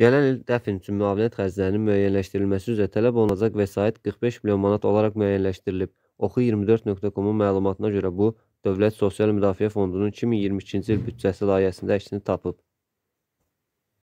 Gələn il dəfn üçün müavinət xərclərinin müəyyənləşdirilməsi üzrə tələb olunacaq vəsait 45 milyon manat olaraq müəyyənləşdirilib. Oxu24.com-un məlumatına görə bu, Dövlət Sosial Müdafiə Fondunun 2022-ci il büdcəsi layihəsində əksini tapıb.